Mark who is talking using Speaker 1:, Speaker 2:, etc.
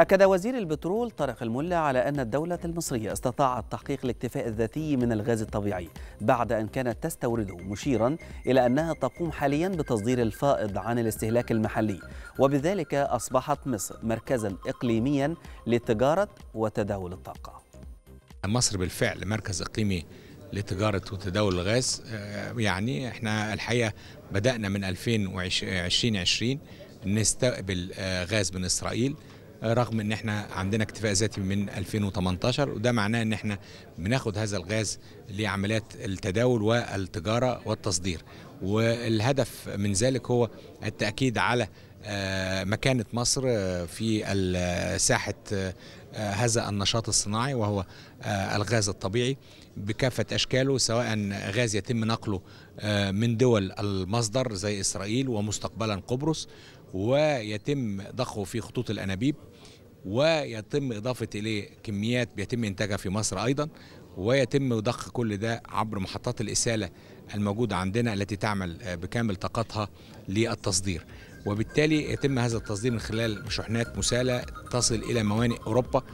Speaker 1: أكد وزير البترول طارق الملا على أن الدولة المصرية استطاعت تحقيق الاكتفاء الذاتي من الغاز الطبيعي بعد أن كانت تستورده مشيرا إلى أنها تقوم حاليا بتصدير الفائض عن الاستهلاك المحلي وبذلك أصبحت مصر مركزا إقليميا لتجارة وتداول الطاقة مصر بالفعل مركز
Speaker 2: إقليمي لتجارة وتداول الغاز آه، يعني احنا الحقيقة بدأنا من 2020 آه، نستقبل آه، غاز من إسرائيل رغم ان احنا عندنا اكتفاء ذاتي من 2018 وده معناه ان احنا بناخد هذا الغاز لعمليات التداول والتجاره والتصدير والهدف من ذلك هو التاكيد على آه، مكانة مصر آه، في ساحة آه، هذا النشاط الصناعي وهو الغاز الطبيعي بكافة أشكاله سواء غاز يتم نقله من دول المصدر زي إسرائيل ومستقبلا قبرص ويتم ضخه في خطوط الأنابيب ويتم إضافة إليه كميات بيتم إنتاجها في مصر أيضا ويتم ضخ كل ده عبر محطات الإسالة الموجودة عندنا التي تعمل بكامل طاقتها للتصدير وبالتالي يتم هذا التصدير من خلال شحنات مسالة تصل إلى موانئ أوروبا